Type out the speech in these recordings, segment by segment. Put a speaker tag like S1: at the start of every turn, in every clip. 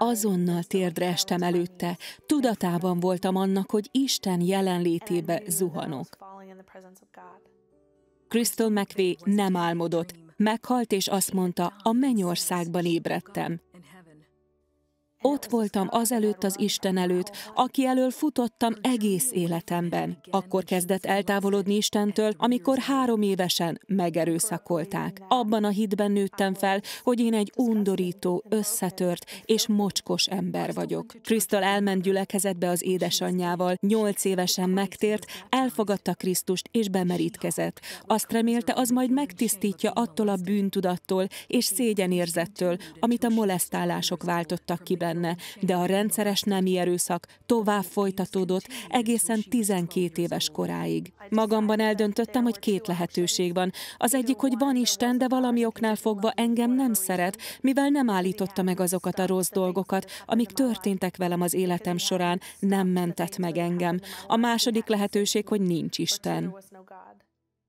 S1: azonnal térdre estem előtte, tudatában voltam annak, hogy Isten jelenlétébe zuhanok. Crystal McVeigh nem álmodott, meghalt és azt mondta, a mennyországban ébredtem. Ott voltam azelőtt az Isten előtt, aki elől futottam egész életemben. Akkor kezdett eltávolodni Istentől, amikor három évesen megerőszakolták. Abban a hitben nőttem fel, hogy én egy undorító, összetört és mocskos ember vagyok. Krisztal elment gyülekezetbe az édesanyjával, nyolc évesen megtért, elfogadta Krisztust és bemerítkezett. Azt remélte, az majd megtisztítja attól a bűntudattól és szégyenérzettől, amit a molesztálások váltottak ki belőle benne, de a rendszeres nemi erőszak tovább folytatódott egészen 12 éves koráig. Magamban eldöntöttem, hogy két lehetőség van. Az egyik, hogy van Isten, de valami oknál fogva engem nem szeret, mivel nem állította meg azokat a rossz dolgokat, amik történtek velem az életem során, nem mentett meg engem. A második lehetőség, hogy nincs Isten.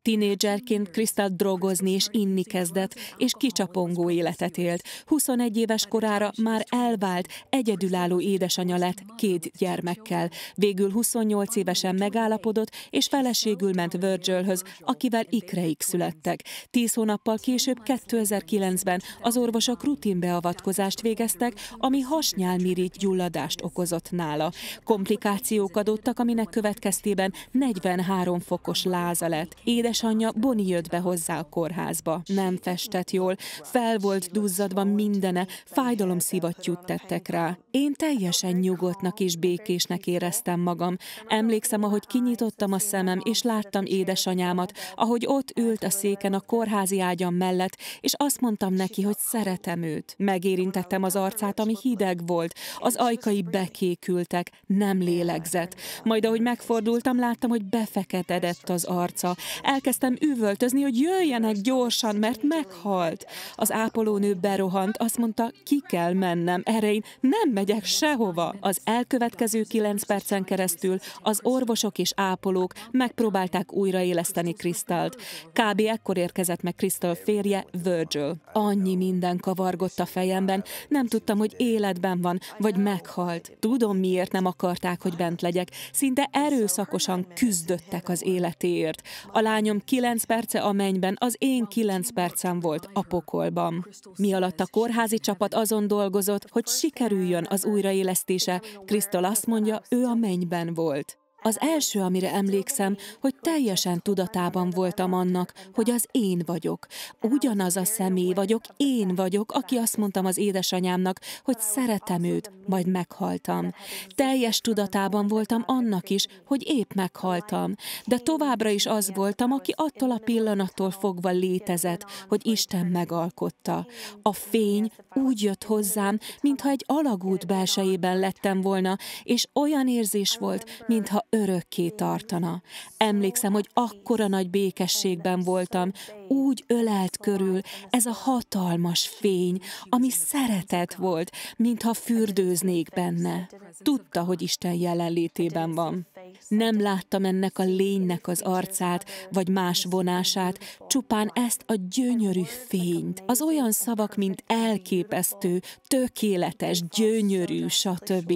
S1: Tinédzserként Krisztál drogozni és inni kezdett, és kicsapongó életet élt. 21 éves korára már elvált, egyedülálló édesanya lett két gyermekkel. Végül 28 évesen megállapodott, és feleségül ment Virgilhöz, akivel ikreik születtek. Tíz hónappal később 2009-ben az orvosok rutinbeavatkozást végeztek, ami hasnyálmirigy gyulladást okozott nála. Komplikációk adottak, aminek következtében 43 fokos láza lett. Édes Édesanyja Boni jött be hozzá a kórházba. Nem festett jól, fel volt duzzadva mindene, fájdalom szivattyút tettek rá. Én teljesen nyugodtnak és békésnek éreztem magam. Emlékszem, ahogy kinyitottam a szemem, és láttam édesanyámat, ahogy ott ült a széken a kórházi ágyam mellett, és azt mondtam neki, hogy szeretem őt. Megérintettem az arcát, ami hideg volt, az ajkai bekékültek, nem lélegzett. Majd ahogy megfordultam, láttam, hogy befeketedett az arca. El elkezdtem üvöltözni, hogy jöjjenek gyorsan, mert meghalt. Az ápolónő berohant, azt mondta, ki kell mennem, erre én nem megyek sehova. Az elkövetkező kilenc percen keresztül az orvosok és ápolók megpróbálták újraéleszteni Krisztált. Kb. ekkor érkezett meg Kristal férje, Virgil. Annyi minden kavargott a fejemben, nem tudtam, hogy életben van, vagy meghalt. Tudom, miért nem akarták, hogy bent legyek. Szinte erőszakosan küzdöttek az életéért. A lányom Lányom kilenc perce a mennyben, az én kilenc percem volt a pokolban. Mi alatt a kórházi csapat azon dolgozott, hogy sikerüljön az újraélesztése, Krisztol azt mondja, ő a mennyben volt. Az első, amire emlékszem, hogy teljesen tudatában voltam annak, hogy az én vagyok. Ugyanaz a személy vagyok, én vagyok, aki azt mondtam az édesanyámnak, hogy szeretem őt, majd meghaltam. Teljes tudatában voltam annak is, hogy épp meghaltam. De továbbra is az voltam, aki attól a pillanattól fogva létezett, hogy Isten megalkotta. A fény úgy jött hozzám, mintha egy alagút belsejében lettem volna, és olyan érzés volt, mintha örökké tartana. Emlékszem, hogy akkora nagy békességben voltam, úgy ölelt körül ez a hatalmas fény, ami szeretet volt, mintha fürdőznék benne. Tudta, hogy Isten jelenlétében van. Nem láttam ennek a lénynek az arcát, vagy más vonását, csupán ezt a gyönyörű fényt. Az olyan szavak, mint elképesztő, tökéletes, gyönyörű, stb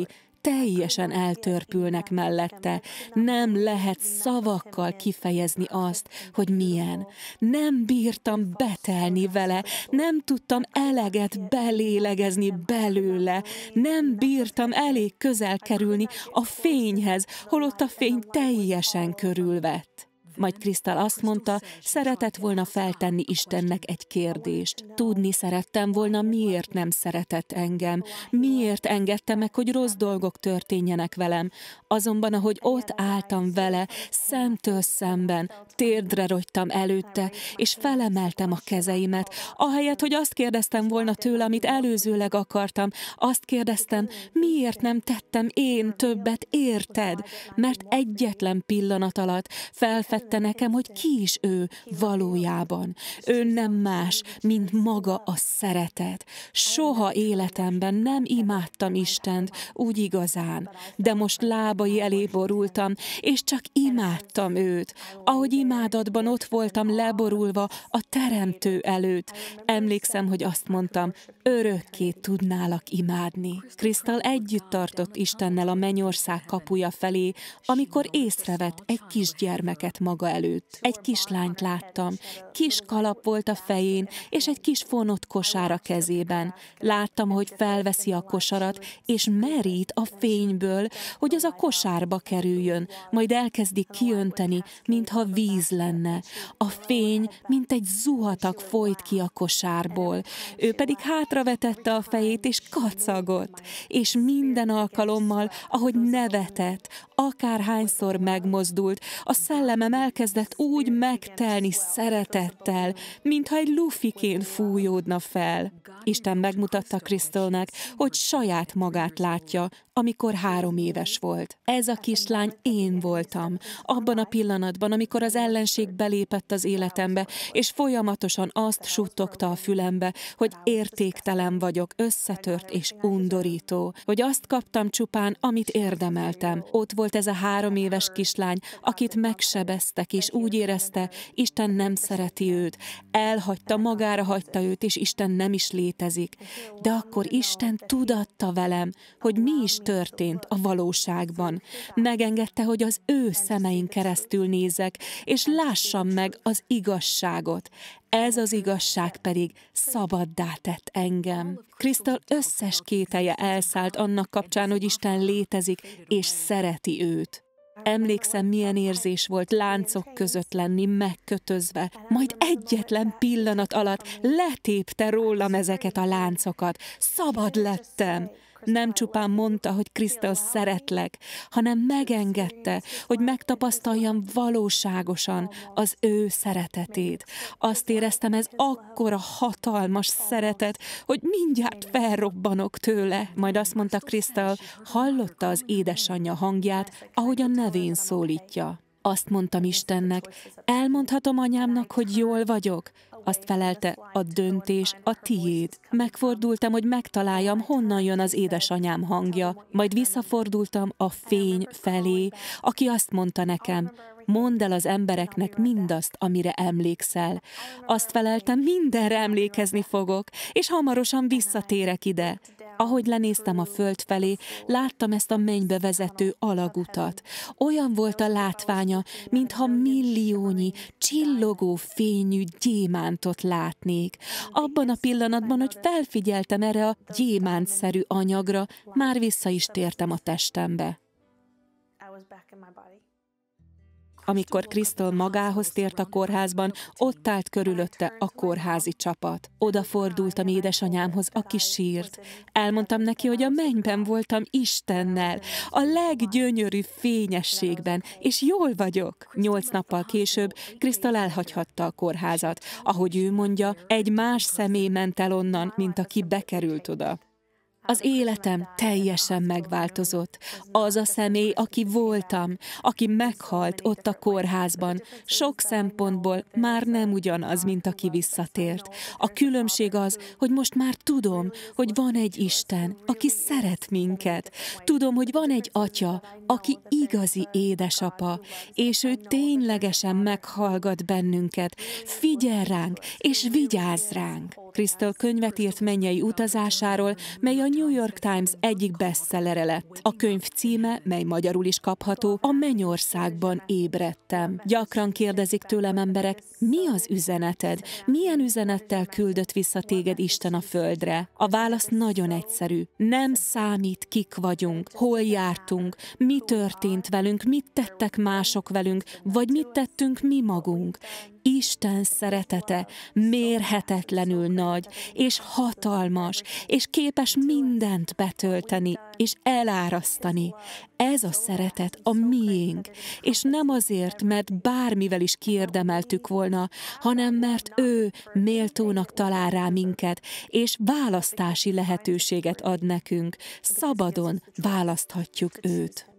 S1: teljesen eltörpülnek mellette. Nem lehet szavakkal kifejezni azt, hogy milyen. Nem bírtam betelni vele, nem tudtam eleget belélegezni belőle, nem bírtam elég közel kerülni a fényhez, holott a fény teljesen körülvett. Majd Krisztal azt mondta, szeretett volna feltenni Istennek egy kérdést. Tudni szerettem volna, miért nem szeretett engem, miért engedte meg, hogy rossz dolgok történjenek velem. Azonban, ahogy ott álltam vele, szemtől szemben, térdre rogytam előtte, és felemeltem a kezeimet, ahelyett, hogy azt kérdeztem volna tőle, amit előzőleg akartam, azt kérdeztem, miért nem tettem én többet, érted? Mert egyetlen pillanat alatt felfedtem megértette nekem, hogy ki is ő valójában. Ő nem más, mint maga a szeretet. Soha életemben nem imádtam Istent úgy igazán, de most lábai elé borultam, és csak imádtam őt. Ahogy imádatban ott voltam leborulva a teremtő előtt, emlékszem, hogy azt mondtam, örökké tudnálak imádni. Krisztal együtt tartott Istennel a mennyország kapuja felé, amikor észrevett egy kisgyermeket maga maga előtt. Egy kislányt láttam. Kis kalap volt a fején, és egy kis fonott kosár a kezében. Láttam, hogy felveszi a kosarat, és merít a fényből, hogy az a kosárba kerüljön, majd elkezdi kiönteni, mintha víz lenne. A fény, mint egy zuhatag folyt ki a kosárból. Ő pedig hátravetette a fejét, és kacagott. És minden alkalommal, ahogy nevetett, akárhányszor megmozdult, a szellemem el elkezdett úgy megtelni szeretettel, mintha egy lufiként fújódna fel. Isten megmutatta Krisztolnak, hogy saját magát látja, amikor három éves volt. Ez a kislány én voltam, abban a pillanatban, amikor az ellenség belépett az életembe, és folyamatosan azt suttogta a fülembe, hogy értéktelen vagyok, összetört és undorító, hogy azt kaptam csupán, amit érdemeltem. Ott volt ez a három éves kislány, akit megsebeztek, és úgy érezte, Isten nem szereti őt, elhagyta, magára hagyta őt, és Isten nem is létezik. De akkor Isten tudatta velem, hogy mi is történt a valóságban. Megengedte, hogy az ő szemein keresztül nézek, és lássam meg az igazságot. Ez az igazság pedig szabaddá tett engem. Krisztal összes kételje elszállt annak kapcsán, hogy Isten létezik és szereti őt. Emlékszem, milyen érzés volt láncok között lenni, megkötözve, majd egyetlen pillanat alatt letépte rólam ezeket a láncokat. Szabad lettem! nem csupán mondta, hogy Krisztus szeretlek, hanem megengedte, hogy megtapasztaljam valóságosan az ő szeretetét. Azt éreztem, ez akkora hatalmas szeretet, hogy mindjárt felrobbanok tőle. Majd azt mondta Krisztal, hallotta az édesanyja hangját, ahogy a nevén szólítja. Azt mondtam Istennek, elmondhatom anyámnak, hogy jól vagyok, azt felelte, a döntés a tiéd. Megfordultam, hogy megtaláljam, honnan jön az édesanyám hangja. Majd visszafordultam a fény felé, aki azt mondta nekem, Mondd el az embereknek mindazt, amire emlékszel. Azt feleltem, mindenre emlékezni fogok, és hamarosan visszatérek ide. Ahogy lenéztem a föld felé, láttam ezt a mennybe vezető alagutat. Olyan volt a látványa, mintha milliónyi, csillogó fényű gyémántot látnék. Abban a pillanatban, hogy felfigyeltem erre a gyémántszerű anyagra, már vissza is tértem a testembe. Amikor Krisztol magához tért a kórházban, ott állt körülötte a kórházi csapat. Odafordultam édesanyámhoz, aki sírt. Elmondtam neki, hogy a mennyben voltam Istennel, a leggyönyörű fényességben, és jól vagyok. Nyolc nappal később Krisztol elhagyhatta a kórházat. Ahogy ő mondja, egy más személy ment el onnan, mint aki bekerült oda. Az életem teljesen megváltozott. Az a személy, aki voltam, aki meghalt ott a kórházban, sok szempontból már nem ugyanaz, mint aki visszatért. A különbség az, hogy most már tudom, hogy van egy Isten, aki szeret minket. Tudom, hogy van egy atya, aki igazi édesapa, és ő ténylegesen meghallgat bennünket, figyel ránk, és vigyáz ránk. Krisztől könyvet írt mennyei utazásáról, mely a New York Times egyik bestsellere lett. A könyv címe, mely magyarul is kapható, a Mennyországban ébredtem. Gyakran kérdezik tőlem emberek, mi az üzeneted? Milyen üzenettel küldött vissza téged Isten a földre? A válasz nagyon egyszerű. Nem számít, kik vagyunk, hol jártunk, mi történt velünk, mit tettek mások velünk, vagy mit tettünk mi magunk. Isten szeretete mérhetetlenül nagy, és hatalmas, és képes mindent betölteni, és elárasztani. Ez a szeretet a miénk, és nem azért, mert bármivel is kiérdemeltük volna, hanem mert ő méltónak talál rá minket, és választási lehetőséget ad nekünk. Szabadon választhatjuk őt.